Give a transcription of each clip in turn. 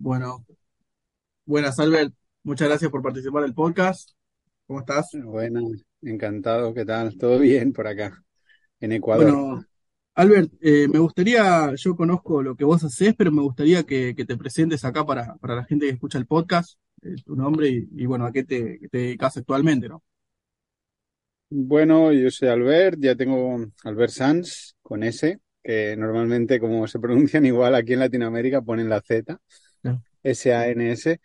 Bueno, buenas, Albert. Muchas gracias por participar del podcast. ¿Cómo estás? Bueno, encantado. ¿Qué tal? ¿Todo bien por acá, en Ecuador? Bueno, Albert, eh, me gustaría, yo conozco lo que vos haces, pero me gustaría que, te presentes acá para, para, la gente que escucha el podcast, eh, tu nombre y, bueno, a qué te, te dedicas actualmente, ¿no? Bueno, yo soy Albert, ya tengo Albert Sanz con S, que normalmente como se pronuncian igual aquí en Latinoamérica ponen la Z. S.A.N.S.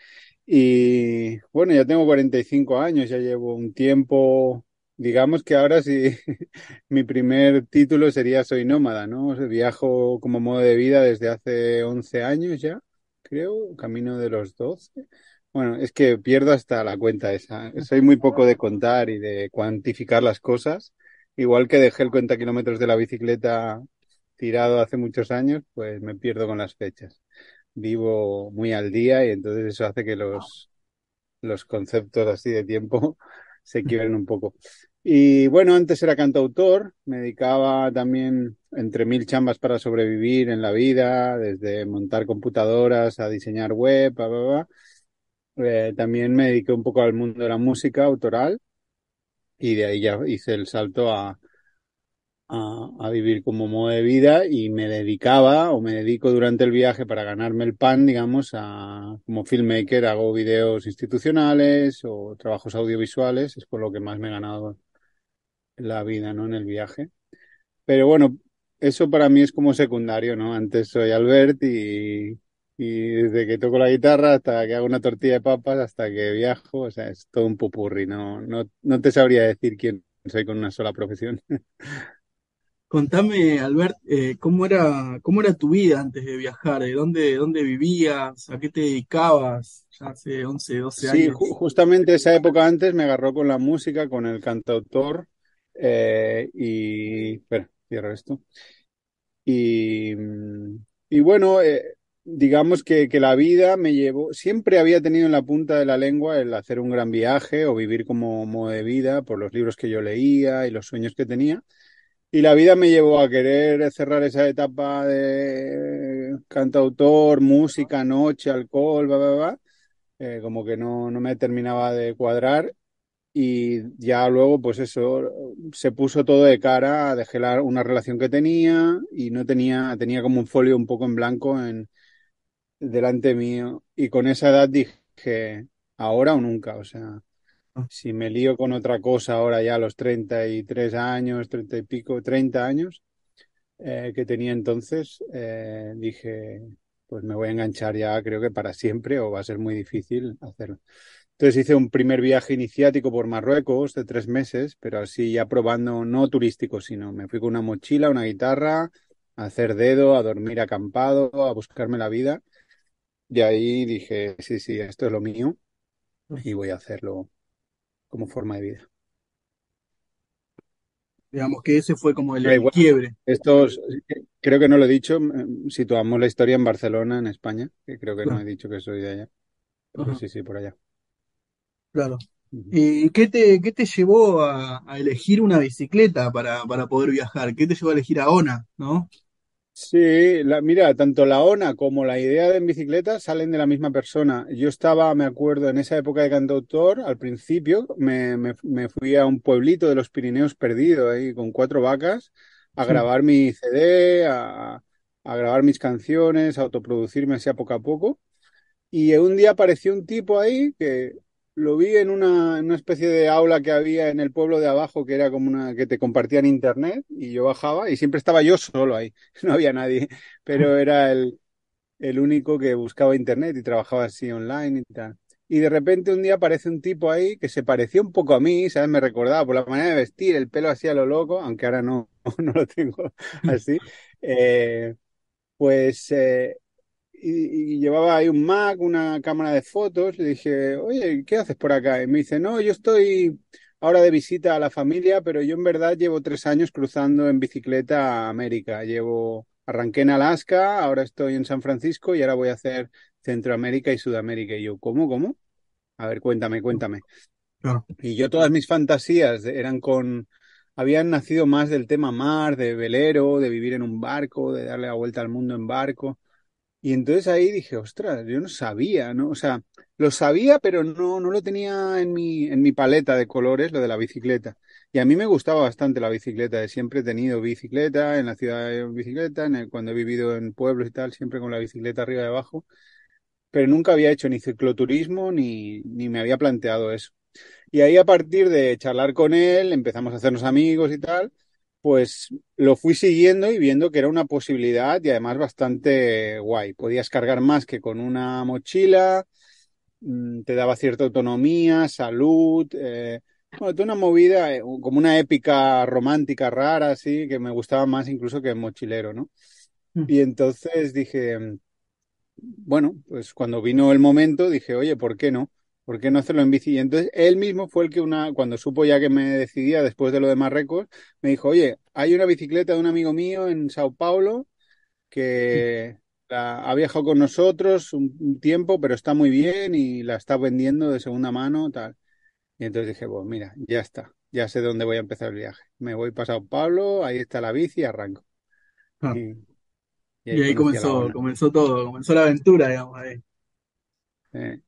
Y bueno, ya tengo 45 años, ya llevo un tiempo, digamos que ahora sí, mi primer título sería Soy nómada, ¿no? viajo como modo de vida desde hace 11 años ya, creo, camino de los 12. Bueno, es que pierdo hasta la cuenta esa. Soy muy poco de contar y de cuantificar las cosas. Igual que dejé el cuenta kilómetros de la bicicleta tirado hace muchos años, pues me pierdo con las fechas vivo muy al día y entonces eso hace que los, los conceptos así de tiempo se quiebren un poco. Y bueno, antes era cantautor, me dedicaba también entre mil chambas para sobrevivir en la vida, desde montar computadoras a diseñar web, eh, también me dediqué un poco al mundo de la música autoral y de ahí ya hice el salto a, a, vivir como modo de vida y me dedicaba o me dedico durante el viaje para ganarme el pan, digamos, a, como filmmaker hago videos institucionales o trabajos audiovisuales, es por lo que más me he ganado la vida, ¿no? En el viaje. Pero bueno, eso para mí es como secundario, ¿no? Antes soy Albert y, desde que toco la guitarra hasta que hago una tortilla de papas, hasta que viajo, o sea, es todo un popurri, ¿no? No, no te sabría decir quién soy con una sola profesión. Contame, Albert, eh, ¿cómo era, cómo era tu vida antes de viajar? ¿De dónde, dónde vivías? ¿A qué te dedicabas? hace 11, 12 años. Sí, justamente esa época antes me agarró con la música, con el cantautor eh, y... cierro esto. Y, y bueno, eh, digamos que, que, la vida me llevó, siempre había tenido en la punta de la lengua el hacer un gran viaje o vivir como modo de vida por los libros que yo leía y los sueños que tenía. Y la vida me llevó a querer cerrar esa etapa de cantautor, música, noche, alcohol, bla, bla, bla. Eh, como que no, no me terminaba de cuadrar y ya luego, pues eso, se puso todo de cara, dejé la, una relación que tenía y no tenía, tenía como un folio un poco en blanco en, delante mío. Y con esa edad dije, ahora o nunca, o sea, Ah. Si me lío con otra cosa ahora ya a los 33 años, 30 y pico, 30 años eh, que tenía entonces, eh, dije, pues me voy a enganchar ya creo que para siempre o va a ser muy difícil hacerlo. Entonces hice un primer viaje iniciático por Marruecos de tres meses, pero así ya probando, no turístico, sino me fui con una mochila, una guitarra, a hacer dedo, a dormir acampado, a buscarme la vida. Y ahí dije, sí, sí, esto es lo mío ah. y voy a hacerlo como forma de vida. Digamos que ese fue como el, quiebre. Estos, eh, creo que no lo he dicho, mm, mm, situamos la historia en Barcelona, en España, que creo que no he dicho que soy de allá. sí, sí, por allá. Claro. ¿Y qué te, llevó a, elegir una bicicleta para, para, poder viajar? ¿Qué te llevó a elegir a ONA, no? Sí, la, mira, tanto la ONA como la idea de en bicicleta salen de la misma persona. Yo estaba, me acuerdo, en esa época de cantautor, al principio me, fui a un pueblito de los Pirineos perdido, ahí con cuatro vacas, a grabar mi CD, a, a, grabar mis canciones, a autoproducirme así a poco a poco. Y un día apareció un tipo ahí que lo vi en una, especie de aula que había en el pueblo de abajo, que era como una que te compartían internet, y yo bajaba y siempre estaba yo solo ahí, no había nadie, pero era el, el único que buscaba internet y trabajaba así online y tal. Y de repente un día aparece un tipo ahí que se parecía un poco a mí, ¿sabes? Me recordaba por la manera de vestir, el pelo así a lo loco, aunque ahora no, no lo tengo así. Eh, pues eh, y, llevaba ahí un Mac, una cámara de fotos. Le dije, oye, ¿qué haces por acá? Y me dice, no, yo estoy ahora de visita a la familia, pero yo en verdad llevo tres años cruzando en bicicleta a América. Llevo, arranqué en Alaska, ahora estoy en San Francisco y ahora voy a hacer Centroamérica y Sudamérica. Y yo, ¿cómo, cómo? A ver, cuéntame, cuéntame. Y yo todas mis fantasías eran con, habían nacido más del tema mar, de velero, de vivir en un barco, de darle la vuelta al mundo en barco. Y entonces ahí dije, ostras, yo no sabía, ¿no? O sea, lo sabía, pero no, no lo tenía en mi, en mi paleta de colores, lo de la bicicleta. Y a mí me gustaba bastante la bicicleta, siempre he tenido bicicleta, en la ciudad he bicicleta, en cuando he vivido en pueblos y tal, siempre con la bicicleta arriba y abajo, pero nunca había hecho ni cicloturismo ni, ni me había planteado eso. Y ahí a partir de charlar con él, empezamos a hacernos amigos y tal, pues lo fui siguiendo y viendo que era una posibilidad y además bastante guay. Podías cargar más que con una mochila, mm, te daba cierta autonomía, salud. Eh, una movida eh, como una épica romántica rara, así, que me gustaba más incluso que el mochilero, ¿no? Mm. Y entonces dije, mm, bueno, pues cuando vino el momento dije, oye, ¿por qué no? ¿Por qué no hacerlo en bici? Y entonces él mismo fue el que una, cuando supo ya que me decidía después de lo de Marruecos, me dijo, oye, hay una bicicleta de un amigo mío en Sao Paulo que ha viajado con nosotros un, tiempo, pero está muy bien y la está vendiendo de segunda mano, tal. Y entonces dije, pues mira, ya está, ya sé dónde voy a empezar el viaje. Me voy para Sao Paulo, ahí está la bici, arranco. Ah. Y, ahí, y ahí comenzó, comenzó todo, comenzó la aventura, digamos, ahí.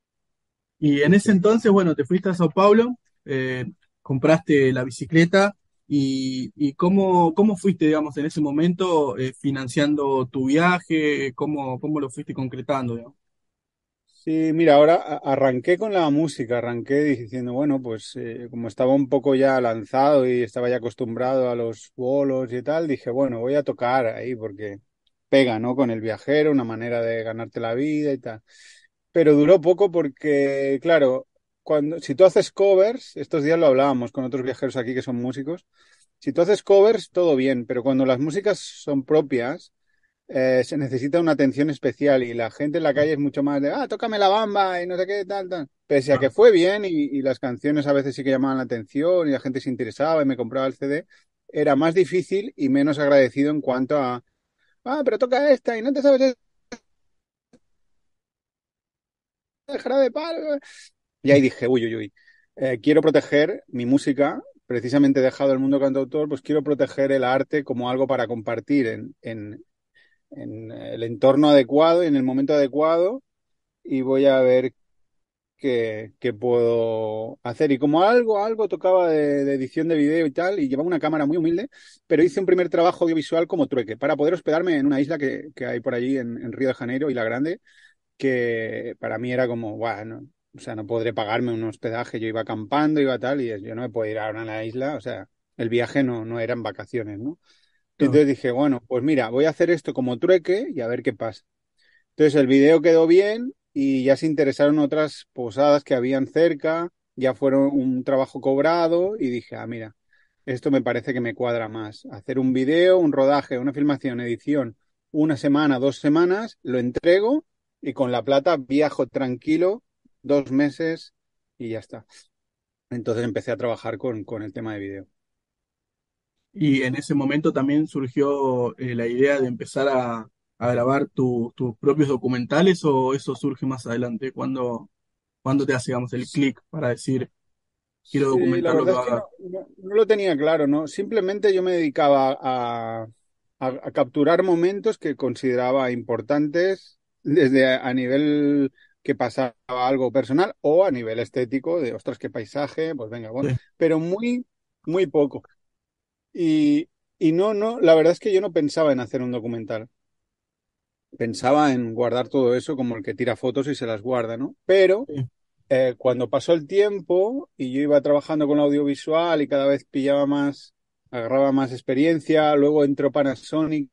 Y en ese entonces, bueno, te fuiste a Sao Paulo, eh, compraste la bicicleta y, cómo, cómo, fuiste, digamos, en ese momento eh, financiando tu viaje, cómo, cómo lo fuiste concretando, Sí, mira, ahora arranqué con la música, arranqué diciendo, bueno, pues eh, como estaba un poco ya lanzado y estaba ya acostumbrado a los bolos y tal, dije, bueno, voy a tocar ahí porque pega, ¿no? Con el viajero, una manera de ganarte la vida y tal pero duró poco porque, claro, cuando, si tú haces covers, estos días lo hablábamos con otros viajeros aquí que son músicos, si tú haces covers, todo bien, pero cuando las músicas son propias, eh, se necesita una atención especial y la gente en la calle es mucho más de, ah, tócame la bamba y no sé qué, tal, tal. Pese a que fue bien y, y las canciones a veces sí que llamaban la atención y la gente se interesaba y me compraba el CD, era más difícil y menos agradecido en cuanto a, ah, pero toca esta y no te sabes dejará de palo. Y ahí dije, uy, uy, uy, eh, quiero proteger mi música, precisamente dejado el mundo cantautor, pues quiero proteger el arte como algo para compartir en, el entorno adecuado en el momento adecuado. Y voy a ver qué puedo hacer. Y como algo, algo tocaba de, edición de video y tal, y llevaba una cámara muy humilde, pero hice un primer trabajo audiovisual como trueque, para poder hospedarme en una isla que, hay por allí en, en, Río de Janeiro y La Grande, que para mí era como, bueno, o sea, no podré pagarme un hospedaje, yo iba acampando, iba tal, y yo no me puedo ir ahora a la isla, o sea, el viaje no, no en vacaciones, ¿no? Entonces dije, bueno, pues mira, voy a hacer esto como trueque y a ver qué pasa. Entonces el video quedó bien y ya se interesaron otras posadas que habían cerca, ya fueron un trabajo cobrado y dije, ah, mira, esto me parece que me cuadra más. Hacer un video, un rodaje, una filmación, edición, una semana, dos semanas, lo entrego y con la plata viajo tranquilo dos meses y ya está. Entonces empecé a trabajar con, el tema de video. Y en ese momento también surgió eh, la idea de empezar a, grabar tus propios documentales o eso surge más adelante? cuando cuando te hacíamos el clic para decir, quiero documentar no, lo tenía claro, ¿no? Simplemente yo me dedicaba a capturar momentos que consideraba importantes desde a, nivel que pasaba algo personal o a nivel estético de ostras qué paisaje pues venga bueno pero muy muy poco y, y no no la verdad es que yo no pensaba en hacer un documental pensaba en guardar todo eso como el que tira fotos y se las guarda no pero eh, cuando pasó el tiempo y yo iba trabajando con audiovisual y cada vez pillaba más agarraba más experiencia luego entró Panasonic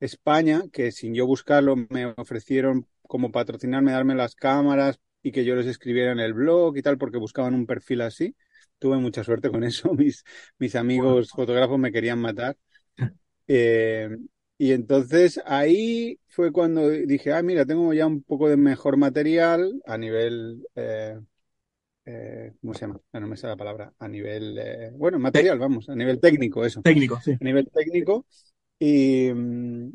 España, que sin yo buscarlo me ofrecieron como patrocinarme, darme las cámaras y que yo les escribiera en el blog y tal, porque buscaban un perfil así. Tuve mucha suerte con eso, mis, mis amigos fotógrafos me querían matar. Eh, y entonces ahí fue cuando dije, ah, mira, tengo ya un poco de mejor material a nivel eh, eh, ¿cómo se llama? Ah, no me sale la palabra, a nivel, bueno, material, vamos, a nivel técnico, eso. Técnico, sí. A nivel técnico, y, mm,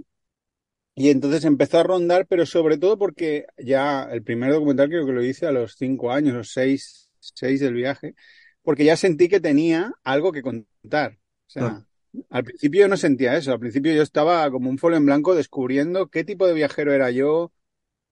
y entonces empezó a rondar, pero sobre todo porque ya el primer documental creo que lo hice a los cinco años o seis, seis del viaje, porque ya sentí que tenía algo que contar. O sea, ah. al principio yo no sentía eso, al principio yo estaba como un folio en blanco descubriendo qué tipo de viajero era yo,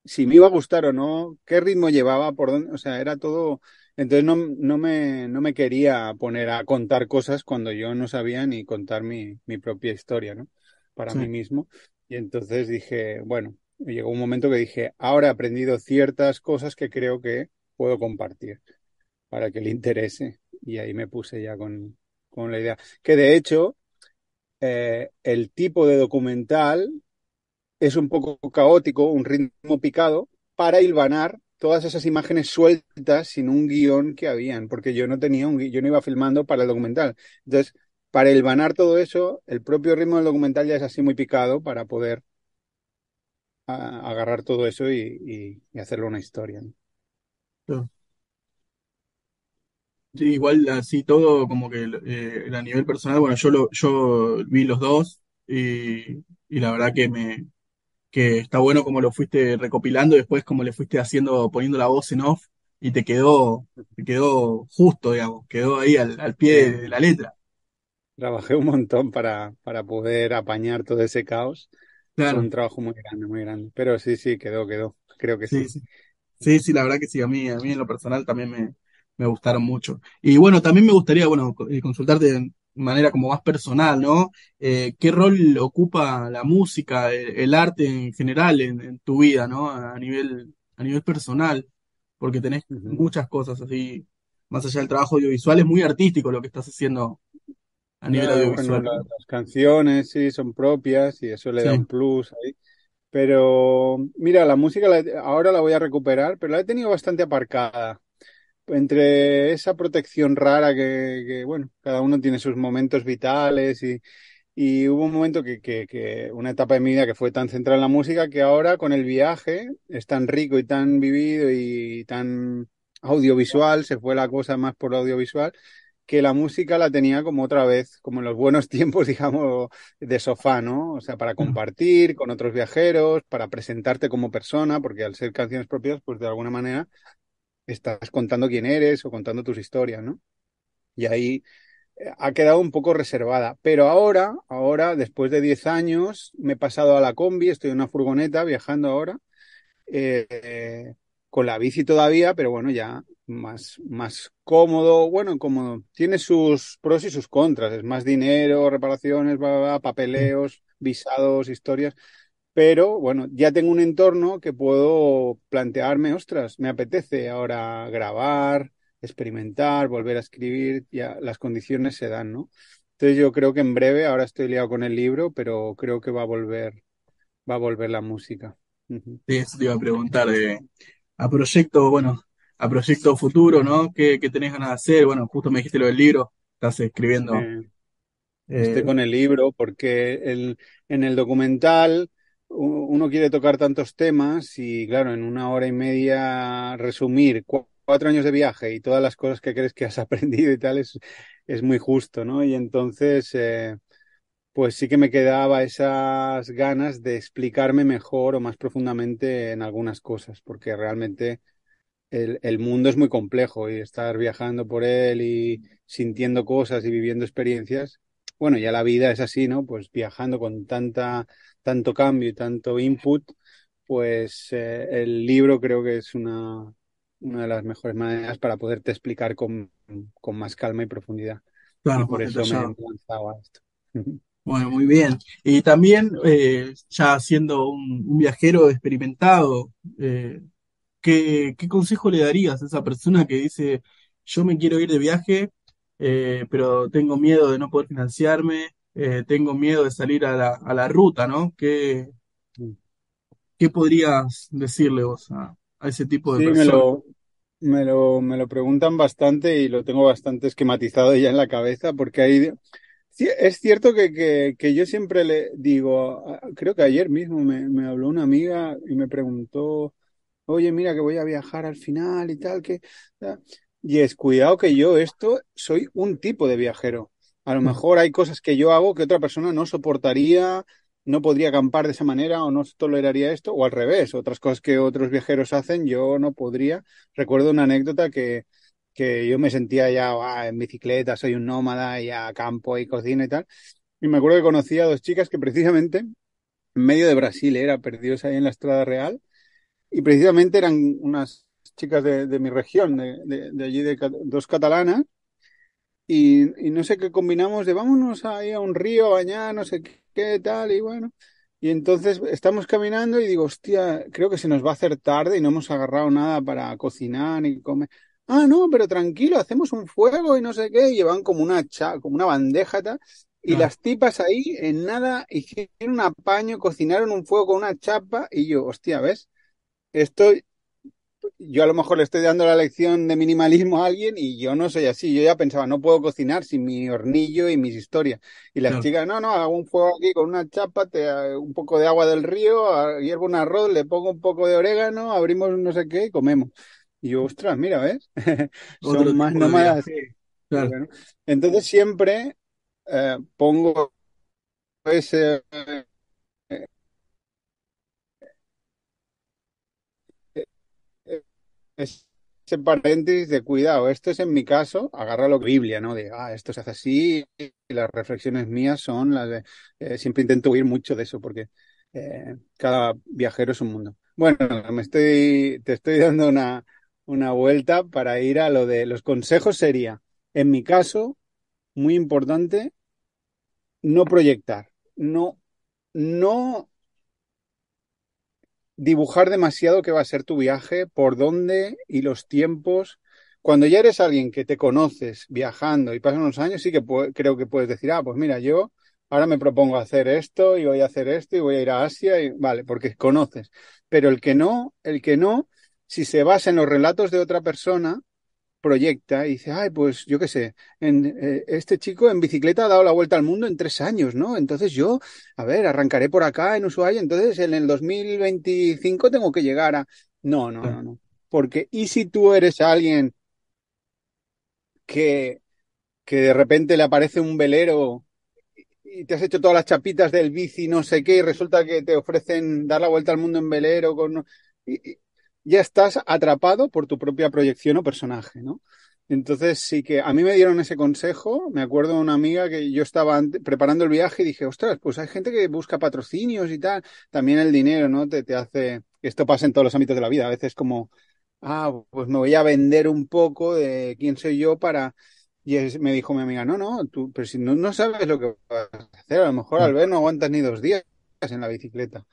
si me iba a gustar o no, qué ritmo llevaba, por dónde, o sea, era todo... Entonces no, no, me, no me quería poner a contar cosas cuando yo no sabía ni contar mi, mi propia historia, ¿no? para mí mismo. Y entonces dije, bueno, llegó un momento que dije, ahora he aprendido ciertas cosas que creo que puedo compartir para que le interese. Y ahí me puse ya con, la idea. Que de hecho, eh, el tipo de documental es un poco caótico, un ritmo picado, para hilvanar todas esas imágenes sueltas sin un guión que habían, porque yo no tenía un yo no iba filmando para el documental. Entonces, para vanar todo eso, el propio ritmo del documental ya es así muy picado para poder ah, agarrar todo eso y, hacerlo una historia. igual así todo, como que eh, a nivel personal, bueno, yo lo, yo vi los dos y, la verdad que me que está bueno como lo fuiste recopilando y después como le fuiste haciendo, poniendo la voz en off y te quedó, te quedó justo, digamos, quedó ahí al, pie de la letra trabajé un montón para, para poder apañar todo ese caos. es un trabajo muy grande, muy grande. Pero sí, sí, quedó, quedó. Creo que sí. Sí, sí, la verdad que sí. A mí, a mí en lo personal también me, me gustaron mucho. Y bueno, también me gustaría, bueno, eh, consultarte de manera como más personal, ¿no? Eh, ¿Qué rol ocupa la música, el, arte en general en, tu vida, ¿no? A nivel, a nivel personal, porque tenés muchas cosas así, más allá del trabajo audiovisual, es muy artístico lo que estás haciendo a las canciones sí son propias y eso le da un plus ahí. Pero mira, la música ahora la voy a recuperar, pero la he tenido bastante aparcada. Entre esa protección rara que, bueno, cada uno tiene sus momentos vitales y, y hubo un momento que, que, una etapa de mi vida que fue tan central en la música que ahora con el viaje es tan rico y tan vivido y tan audiovisual, se fue la cosa más por audiovisual, que la música la tenía como otra vez, como en los buenos tiempos, digamos, de sofá, ¿no? O sea, para compartir con otros viajeros, para presentarte como persona, porque al ser canciones propias, pues de alguna manera estás contando quién eres o contando tus historias, ¿no? Y ahí eh, ha quedado un poco reservada. Pero ahora, ahora, después de 10 años, me he pasado a la combi, estoy en una furgoneta viajando ahora. Eh, con la bici todavía, pero bueno, ya más, más cómodo. Bueno, cómodo. Tiene sus pros y sus contras. Es más dinero, reparaciones, papeleos, visados, historias. Pero bueno, ya tengo un entorno que puedo plantearme, ostras, me apetece ahora grabar, experimentar, volver a escribir. Ya las condiciones se dan, ¿no? Entonces yo creo que en breve, ahora estoy liado con el libro, pero creo que va a volver, va a volver la música. Sí, te iba a preguntar de a proyecto, bueno, a proyecto futuro, ¿no? ¿Qué, qué tenés ganas de hacer? Bueno, justo me dijiste lo del libro, estás escribiendo. Eh, Estoy con el libro, porque en el documental uno quiere tocar tantos temas y, claro, en una hora y media resumir cuatro años de viaje y todas las cosas que crees que has aprendido y tal es, es muy justo, ¿no? Y entonces eh, pues sí que me quedaba esas ganas de explicarme mejor o más profundamente en algunas cosas, porque realmente el, mundo es muy complejo y estar viajando por él y sintiendo cosas y viviendo experiencias, bueno, ya la vida es así, ¿no? Pues viajando con tanta, tanto cambio y tanto input, pues eh, el libro creo que es una, una de las mejores maneras para poderte explicar con, más calma y profundidad. Claro, por eso me he lanzado a esto. Bueno, muy bien. Y también, eh, ya siendo un, viajero experimentado, eh, ¿qué, consejo le darías a esa persona que dice, yo me quiero ir de viaje, eh, pero tengo miedo de no poder financiarme, tengo miedo de salir a la, ruta, ¿no? ¿Qué, podrías decirle vos a, ese tipo de sí, lo, me lo preguntan bastante y lo tengo bastante esquematizado ya en la cabeza porque hay es cierto que, que, que, yo siempre le digo, ah, creo que ayer mismo me, me, habló una amiga y me preguntó, oye, mira que voy a viajar al final y tal, que... Y es, cuidado que yo esto soy un tipo de viajero. A lo mm. mejor hay cosas que yo hago que otra persona no soportaría, no podría acampar de esa manera o no toleraría esto, o al revés, otras cosas que otros viajeros hacen yo no podría. Recuerdo una anécdota que que yo me sentía ya en bicicleta, soy un nómada, y a campo y cocina y tal. Y me acuerdo que conocí a dos chicas que precisamente en medio de Brasil era perdidos ahí en la Estrada Real y precisamente eran unas chicas de, mi región, de, allí, de dos catalanas. Y, no sé qué combinamos de vámonos ahí a un río a no sé qué, qué tal, y bueno. Y entonces estamos caminando y digo, hostia, creo que se nos va a hacer tarde y no hemos agarrado nada para cocinar ni comer ah, no, pero tranquilo, hacemos un fuego y no sé qué, y llevan como una, cha, como una bandeja y las tipas ahí en nada hicieron un apaño, cocinaron un fuego con una chapa y yo, hostia, ¿ves? esto. yo a lo mejor le estoy dando la lección de minimalismo a alguien y yo no soy así. Yo ya pensaba, no puedo cocinar sin mi hornillo y mis historias. Y las chicas, no, no, hago un fuego aquí con una chapa, te, un poco de agua del río, ah, hiervo un arroz, le pongo un poco de orégano, abrimos no sé qué y comemos. Y yo, ostras, mira, ¿ves? Son más nómadas. entonces siempre eh, pongo eh, eh, ese... paréntesis de cuidado, esto es en mi caso, agarra lo que Biblia, ¿no? De, ah, esto se hace así, y las reflexiones mías son las de, siempre intento huir mucho de eso, porque cada viajero es un mundo. Bueno, me estoy, te estoy dando una, una vuelta para ir a lo de los consejos sería, en mi caso, muy importante, no proyectar, no, no dibujar demasiado qué va a ser tu viaje, por dónde y los tiempos. Cuando ya eres alguien que te conoces viajando y pasan unos años, sí que creo que puedes decir, ah, pues mira, yo ahora me propongo hacer esto y voy a hacer esto y voy a ir a Asia y vale, porque conoces. Pero el que no, el que no, si se basa en los relatos de otra persona, proyecta y dice, ay, pues yo qué sé, en, eh, este chico en bicicleta ha dado la vuelta al mundo en tres años, ¿no? Entonces yo, a ver, arrancaré por acá en Ushuaia, entonces en el 2025 tengo que llegar a... No, no, no, no. Porque ¿y si tú eres alguien que, que de repente le aparece un velero y te has hecho todas las chapitas del bici, no sé qué, y resulta que te ofrecen dar la vuelta al mundo en velero con... y, ya estás atrapado por tu propia proyección o personaje, ¿no? Entonces sí que a mí me dieron ese consejo, me acuerdo de una amiga que yo estaba preparando el viaje y dije, ostras, pues hay gente que busca patrocinios y tal, también el dinero, ¿no? Te, te hace, esto pasa en todos los ámbitos de la vida, a veces como, ah, pues me voy a vender un poco de quién soy yo para... Y me dijo mi amiga, no, no, tú, pero si no, no sabes lo que vas a hacer, a lo mejor al mm. ver no aguantas ni dos días en la bicicleta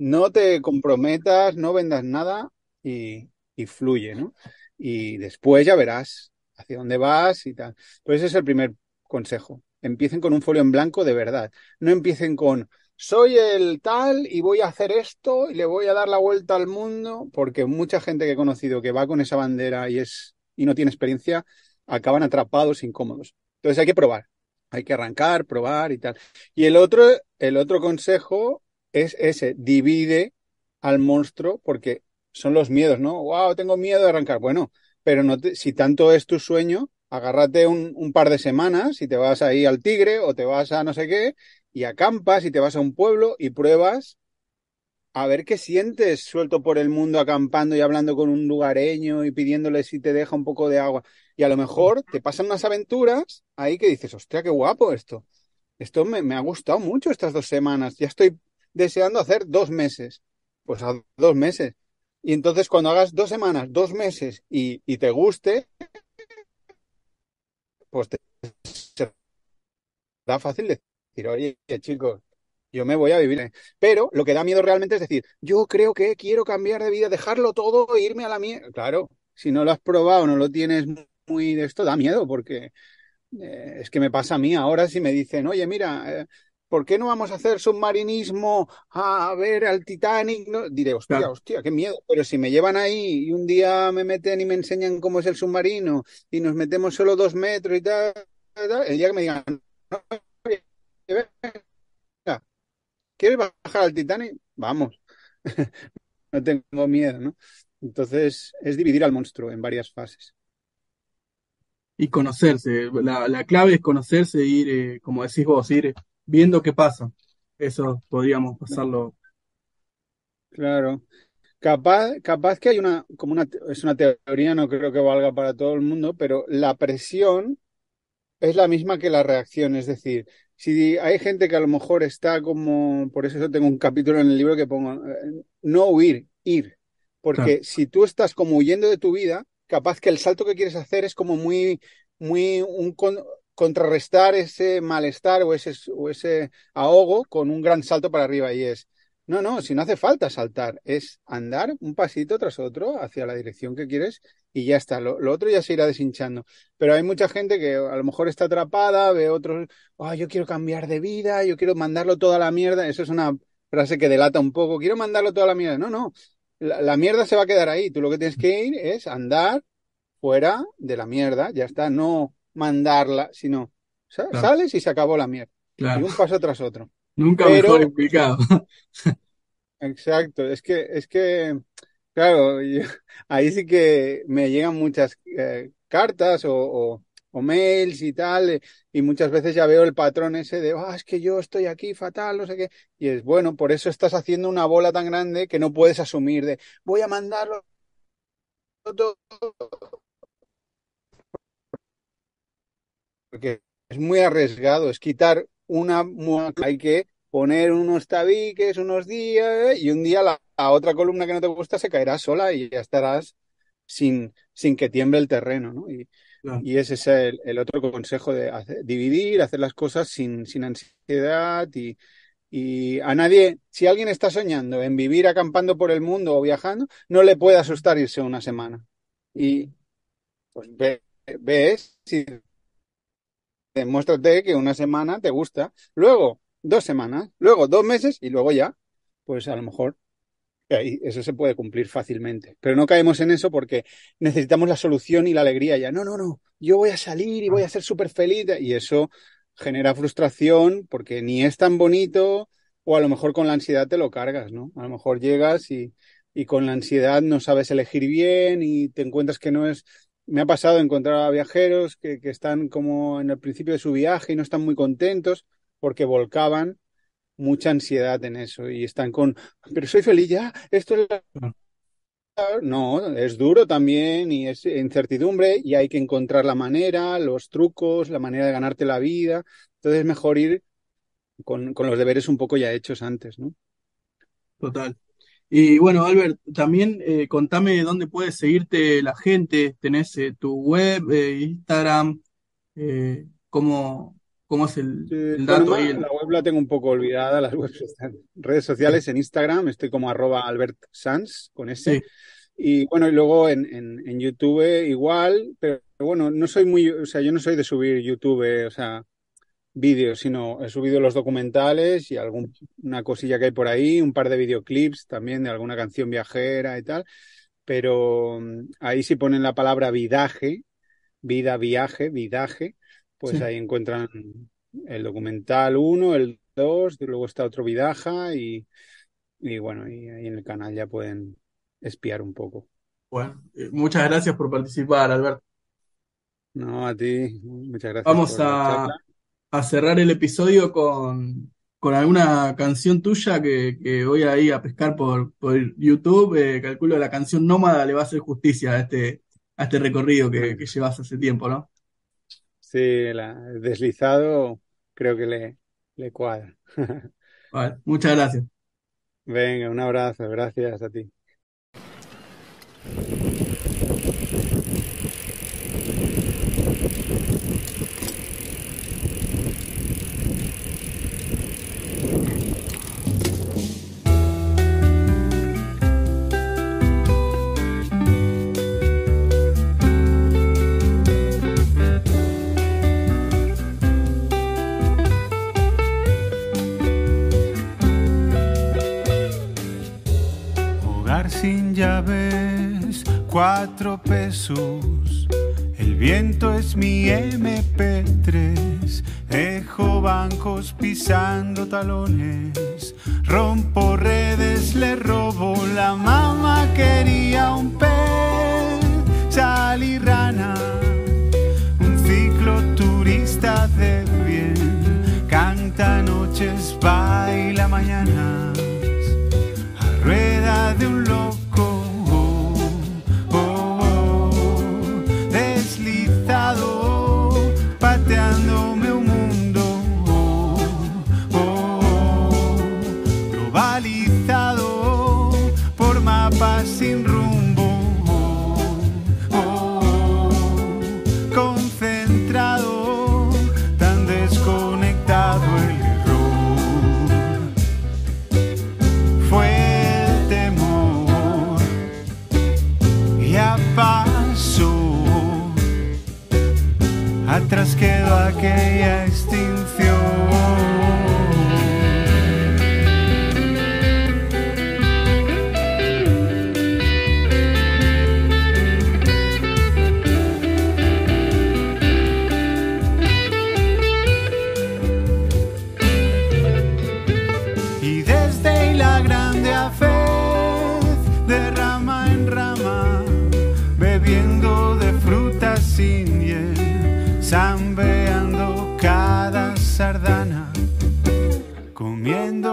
no te comprometas, no vendas nada y, fluye, ¿no? Y después ya verás hacia dónde vas y tal. Pues ese es el primer consejo. Empiecen con un folio en blanco de verdad. No empiecen con soy el tal y voy a hacer esto y le voy a dar la vuelta al mundo, porque mucha gente que he conocido que va con esa bandera y es y no tiene experiencia acaban atrapados, incómodos. Entonces hay que probar, hay que arrancar, probar y tal. Y el otro, el otro consejo es ese, divide al monstruo porque son los miedos, ¿no? ¡Wow! Tengo miedo de arrancar. Bueno, pero no si tanto es tu sueño, agárrate un, par de semanas y te vas ahí al tigre o te vas a no sé qué y acampas y te vas a un pueblo y pruebas a ver qué sientes suelto por el mundo acampando y hablando con un lugareño y pidiéndole si te deja un poco de agua. Y a lo mejor te pasan unas aventuras ahí que dices, hostia, qué guapo esto. Esto me ha gustado mucho estas dos semanas. Ya estoy deseando hacer dos meses. Pues a dos meses. Y entonces cuando hagas dos semanas, dos meses y, te guste, pues te da fácil decir, oye, chicos, yo me voy a vivir. Pero lo que da miedo realmente es decir, yo creo que quiero cambiar de vida, dejarlo todo e irme a la mierda. Claro, si no lo has probado, no lo tienes muy de esto, da miedo porque eh, es que me pasa a mí ahora si me dicen, oye, mira, eh, ¿por qué no vamos a hacer submarinismo a ver al Titanic? ¿No? Diré, hostia, hostia, qué miedo. Pero si me llevan ahí y un día me meten y me enseñan cómo es el submarino y nos metemos solo dos metros y tal, el día que me digan, ¿quieres bajar al Titanic? Vamos. no tengo miedo, ¿no? Entonces es dividir al monstruo en varias fases. Y conocerse, la, clave es conocerse, ir, eh, como decís vos, ir viendo qué pasa. Eso podríamos pasarlo. Claro. Capaz, capaz que hay una, como una, es una teoría, no creo que valga para todo el mundo, pero la presión es la misma que la reacción. Es decir, si hay gente que a lo mejor está como, por eso tengo un capítulo en el libro que pongo, eh, no huir, ir. Porque si tú estás como huyendo de tu vida, capaz que el salto que quieres hacer es como muy, muy, un, contrarrestar ese malestar o ese, o ese ahogo con un gran salto para arriba y es, no, no, si no hace falta saltar, es andar un pasito tras otro hacia la dirección que quieres y ya está, lo, otro ya se irá deshinchando. Pero hay mucha gente que a lo mejor está atrapada, ve otros, oh, yo quiero cambiar de vida, yo quiero mandarlo toda la mierda, eso es una frase que delata un poco, quiero mandarlo toda la mierda, no, no, la mierda se va a quedar ahí, tú lo que tienes que ir es andar fuera de la mierda, ya está, no mandarla, sino sales y se acabó la mierda. un paso tras otro. Nunca mejor explicado. exacto, es que, es que, claro, ahí sí que me llegan muchas eh, cartas o, o, mails y tal, eh, y muchas veces ya veo el patrón ese de, ah, es que yo estoy aquí fatal, no sé qué, y es bueno, por eso estás haciendo una bola tan grande que no puedes asumir de, voy a mandarlo todo porque es muy arriesgado, es quitar una muaca, hay que poner unos tabiques, unos días, y un día la, otra columna que no te gusta se caerá sola y ya estarás sin, sin que tiemble el terreno, Y, ese es el, otro consejo de dividir, hacer las cosas sin, ansiedad y, a nadie, si alguien está soñando en vivir acampando por el mundo o viajando, no le puede asustar irse una semana. Y pues ves, si Demuéstrate que una semana te gusta, luego dos semanas, luego dos meses y luego ya, pues a lo mejor eso se puede cumplir fácilmente. Pero no caemos en eso porque necesitamos la solución y la alegría ya. No, no, no, yo voy a salir y voy a ser súper feliz. Y eso genera frustración porque ni es tan bonito o a lo mejor con la ansiedad te lo cargas, ¿no? A lo mejor llegas y, y con la ansiedad no sabes elegir bien y te encuentras que no es me ha pasado encontrar a viajeros que, están como en el principio de su viaje y no están muy contentos porque volcaban mucha ansiedad en eso y están con, pero soy feliz ya, esto es... La... No, es duro también y es incertidumbre y hay que encontrar la manera, los trucos, la manera de ganarte la vida. Entonces es mejor ir con los deberes un poco ya hechos antes, ¿no? Total, y bueno, Albert, también eh, contame dónde puede seguirte la gente. ¿Tenés eh, tu web, eh, Instagram? Eh, ¿cómo, ¿Cómo es el, dato? Ahí La web la tengo un poco olvidada, las Redes sociales en Instagram, estoy como arroba Albert con ese. Y bueno, y luego en, en, YouTube igual, pero, pero bueno, no soy muy, o sea, yo no soy de subir YouTube, o sea, vídeos, sino he subido los documentales y alguna cosilla que hay por ahí, un par de videoclips también de alguna canción viajera y tal, pero mm, ahí si ponen la palabra vidaje, vida, viaje, vidaje, pues ahí encuentran el documental 1, el 2, luego está otro vidaja y, bueno, y ahí en el canal ya pueden espiar un poco. Bueno, eh, muchas gracias por participar, Alberto. No, a ti, muchas gracias. Vamos a, a cerrar el episodio con, alguna canción tuya que, voy a ir a pescar por, YouTube. Calculo eh, calculo la canción Nómada le va a hacer justicia a este, a este recorrido que, llevas hace tiempo, ¿no? Sí, la, deslizado creo que le, le cuadra. vale, muchas gracias. Venga, un abrazo, gracias a ti. cuatro pesos. El viento es mi MP3. Dejo bancos pisando talones. Rompo redes, le robo. La mamá quería un pez, sal rana. Un ciclo turista de bien. Canta noches, baila mañana. Yendo.